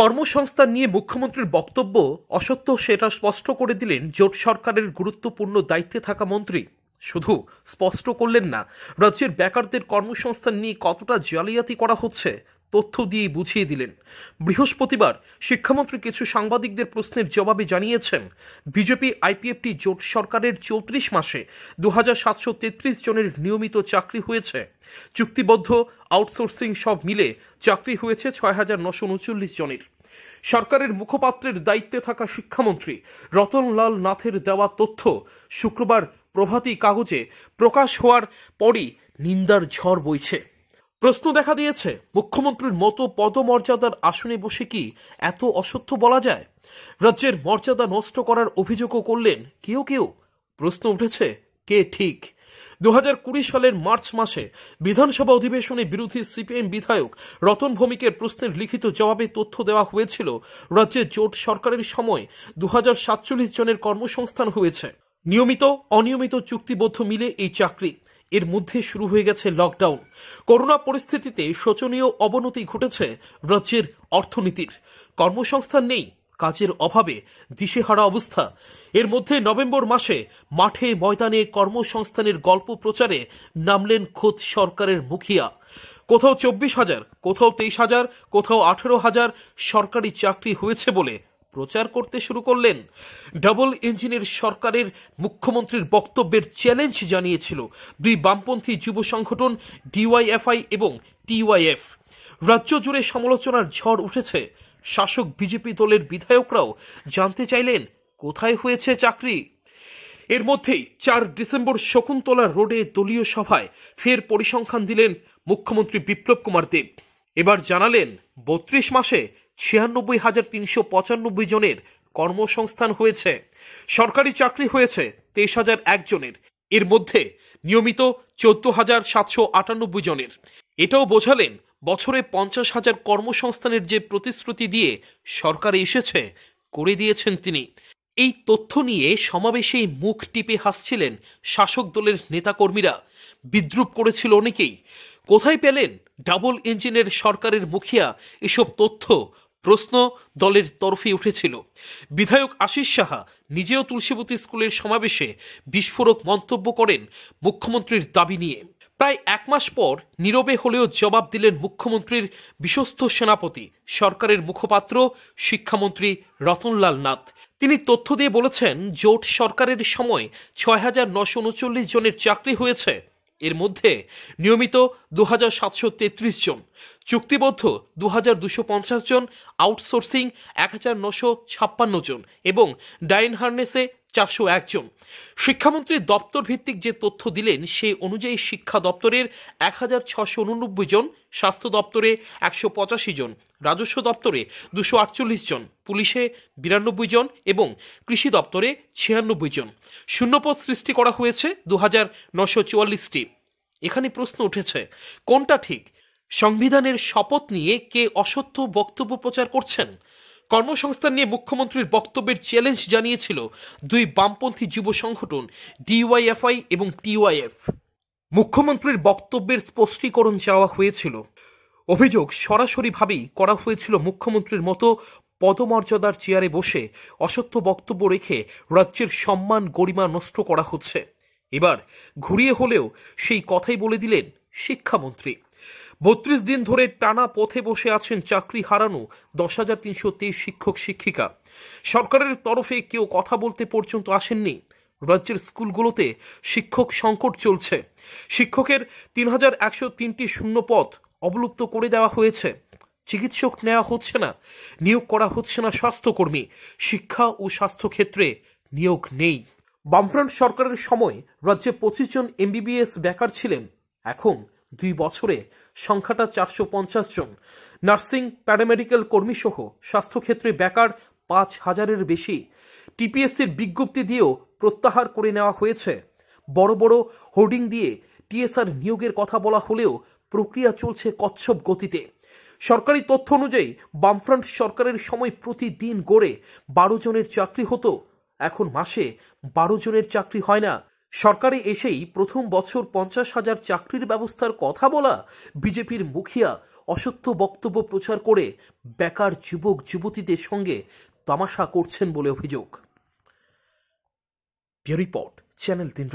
কর্মসংস্থান নিয়ে মুখ্যমন্ত্রীর বক্তব্য অসত্য সেটা স্পষ্ট করে দিলেন জোট সরকারের গুরুত্বপূর্ণ দায়িত্বে থাকা মন্ত্রী শুধু স্পষ্ট করলেন না রাজ্যের বেকারদের কর্মসংস্থান নিয়ে কতটা জালিয়াতি করা হচ্ছে তথ্য দিয়ে বুঝিয়ে দিলেন বৃহস্পতিবার শিক্ষামন্ত্রী কিছু সাংবাদিকদের প্রশ্নের জবাবে জানিয়েছেন বিজেপি আইপিএফটি জোট সরকারের চৌত্রিশ মাসে দু জনের নিয়মিত চাকরি হয়েছে চুক্তিবদ্ধ আউটসোর্সিং সব মিলে চাকরি হয়েছে ছয় হাজার নশো উনচল্লিশ জনের সরকারের মুখপাত্রের দায়িত্বে থাকা শিক্ষামন্ত্রী রতনলাল নাথের দেওয়া তথ্য শুক্রবার প্রভাতী কাগজে প্রকাশ হওয়ার পরই নিন্দার ঝড় বইছে প্রশ্ন দেখা দিয়েছে মুখ্যমন্ত্রীর মতো পদমর্যাদার আসনে বসে কি এত অসত্য বলা যায় রাজ্যের মর্যাদা নষ্ট করার অভিযোগও করলেন কেউ কেউ প্রশ্ন উঠেছে কে ঠিক দু হাজার কুড়ি সালের মার্চ মাসে বিধানসভা অধিবেশনে বিরোধী সিপিএম বিধায়ক রতন ভৌমিকের প্রশ্নের লিখিত জবাবে তথ্য দেওয়া হয়েছিল রাজ্যে জোট সরকারের সময় দু জনের কর্মসংস্থান হয়েছে নিয়মিত অনিয়মিত চুক্তিবদ্ধ মিলে এই চাকরি এর মধ্যে শুরু হয়ে গেছে লকডাউন করোনা পরিস্থিতিতে শোচনীয় অবনতি ঘটেছে রাজ্যের অর্থনীতির কর্মসংস্থান নেই কাজের অভাবে দিশেহারা অবস্থা এর মধ্যে নভেম্বর মাসে মাঠে ময়দানে কর্মসংস্থানের গল্প প্রচারে নামলেন খোদ সরকারের মুখিয়া কোথাও চব্বিশ হাজার কোথাও তেইশ হাজার কোথাও আঠেরো হাজার সরকারি চাকরি হয়েছে বলে প্রচার করতে শুরু করলেন ডাবল ইঞ্জিনের সরকারের মুখ্যমন্ত্রীর বক্তব্যের চ্যালেঞ্জ জানিয়েছিল দুই বামপন্থী যুব সংগঠন ডিওয়াইএফআই এবং টিওয়াইএফ রাজ্য জুড়ে সমালোচনার ঝড় উঠেছে শাসক বিজেপি দলের বিধায়করাও জানতে চাইলেন কোথায় হয়েছে চাকরি এর মধ্যেই চার ডিসেম্বর শকুন্তলা রোডে দলীয় সভায় ফের পরিসংখ্যান দিলেন মুখ্যমন্ত্রী বিপ্লব কুমার দেব এবার জানালেন বত্রিশ মাসে ছিয়ানব্বই হাজার তিনশো পঁচানব্বই জনের কর্মসংস্থান হয়েছে সরকারি চাকরি হয়েছে তেইশ হাজার একজনের এর মধ্যে নিয়মিত চোদ্দ হাজার সাতশো আটানব্বই জনের এটাও বোঝালেন বছরে পঞ্চাশ হাজার কর্মসংস্থানের যে প্রতিশ্রুতি দিয়ে সরকার এসেছে করে দিয়েছেন তিনি এই তথ্য নিয়ে সমাবেশেই মুখ টিপে হাসছিলেন শাসক দলের নেতাকর্মীরা বিদ্রুপ করেছিল অনেকেই কোথায় পেলেন ডাবল ইঞ্জিনের সরকারের মুখিয়া এসব তথ্য প্রশ্ন দলের তরফে উঠেছিল বিধায়ক আশিস সাহা নিজেও তুলসীবতী স্কুলের সমাবেশে বিস্ফোরক মন্তব্য করেন মুখ্যমন্ত্রীর দাবি নিয়ে প্রায় এক মাস পর নীরবে হলেও জবাব দিলেন মুখ্যমন্ত্রীর বিশ্বস্ত সেনাপতি সরকারের মুখপাত্র শিক্ষামন্ত্রী রতনলাল নাথ তিনি তথ্য দিয়ে বলেছেন জোট সরকারের সময় ছয় হাজার নশো উনচল্লিশ জনের চাকরি হয়েছে এর মধ্যে নিয়মিত দু সাতশো তেত্রিশ জন চুক্তিবদ্ধ দু হাজার দুশো পঞ্চাশ জন আউটসোর্সিং এক হাজার নশো ছাপ্পান্ন জন এবং ডাইন হার্নেসে চারশো একজন শিক্ষামন্ত্রী দপ্তর ভিত্তিক যে তথ্য দিলেন সেই অনুযায়ী শিক্ষা দপ্তরের এক হাজার ছশো উননব্বই জন স্বাস্থ্য দপ্তরে একশো পঁচাশি জন রাজস্ব দপ্তরে দুশো আটচল্লিশ জন পুলিশে বিরানব্বই জন এবং কৃষি দপ্তরে ছিয়ানব্বই জন শূন্যপদ সৃষ্টি করা হয়েছে দু হাজার নশো চুয়াল্লিশটি এখানে প্রশ্ন উঠেছে কোনটা ঠিক সংবিধানের শপথ নিয়ে কে অসত্য বক্তব্য প্রচার করছেন কর্মসংস্থান নিয়ে মুখ্যমন্ত্রীর বক্তব্যের চ্যালেঞ্জ জানিয়েছিল দুই বামপন্থী যুব সংগঠন ডিওয়াইএফআই এবং টিওয়াইএফ মুখ্যমন্ত্রীর বক্তব্যের স্পষ্টীকরণ চাওয়া হয়েছিল অভিযোগ সরাসরিভাবেই করা হয়েছিল মুখ্যমন্ত্রীর মতো পদমর্যাদার চেয়ারে বসে অসত্য বক্তব্য রেখে রাজ্যের সম্মান গরিমা নষ্ট করা হচ্ছে এবার ঘুরিয়ে হলেও সেই কথাই বলে দিলেন শিক্ষামন্ত্রী বত্রিশ দিন ধরে টানা পথে বসে আছেন চাকরি হারানো দশ হাজার তিনশো তেইশ শিক্ষক শিক্ষিকা সরকারের তরফে কেউ কথা বলতে পর্যন্ত আসেননি রাজ্যের স্কুলগুলোতে শিক্ষক সংকট চলছে শিক্ষকের তিন হাজার একশো তিনটি শূন্য পথ অবলুপ্ত করে দেওয়া হয়েছে চিকিৎসক নেওয়া হচ্ছে না নিয়োগ করা হচ্ছে না স্বাস্থ্যকর্মী শিক্ষা ও স্বাস্থ্য ক্ষেত্রে নিয়োগ নেই বামফ্রন্ট সরকারের সময় রাজ্যে পঁচিশ জন এমবিবিএস বেকার ছিলেন এখন দুই বছরে সংখ্যাটা চারশো পঞ্চাশ জন নার্সিং প্যারামেডিক্যাল কর্মীসহ স্বাস্থ্যক্ষেত্রে বেকার পাঁচ হাজারের বেশি টিপিএসসির বিজ্ঞপ্তি দিয়েও প্রত্যাহার করে নেওয়া হয়েছে বড় বড় হোর্ডিং দিয়ে টিএসআর নিয়োগের কথা বলা হলেও প্রক্রিয়া চলছে কচ্ছপ গতিতে সরকারি তথ্য অনুযায়ী বামফ্রন্ট সরকারের সময় প্রতিদিন গড়ে বারো জনের চাকরি হতো এখন মাসে বারো জনের চাকরি হয় না সরকারে এসেই প্রথম বছর পঞ্চাশ হাজার চাকরির ব্যবস্থার কথা বলা বিজেপির মুখিয়া অসত্য বক্তব্য প্রচার করে বেকার যুবক যুবতীদের সঙ্গে তামাশা করছেন বলে অভিযোগ রিপোর্ট চ্যানেল তিন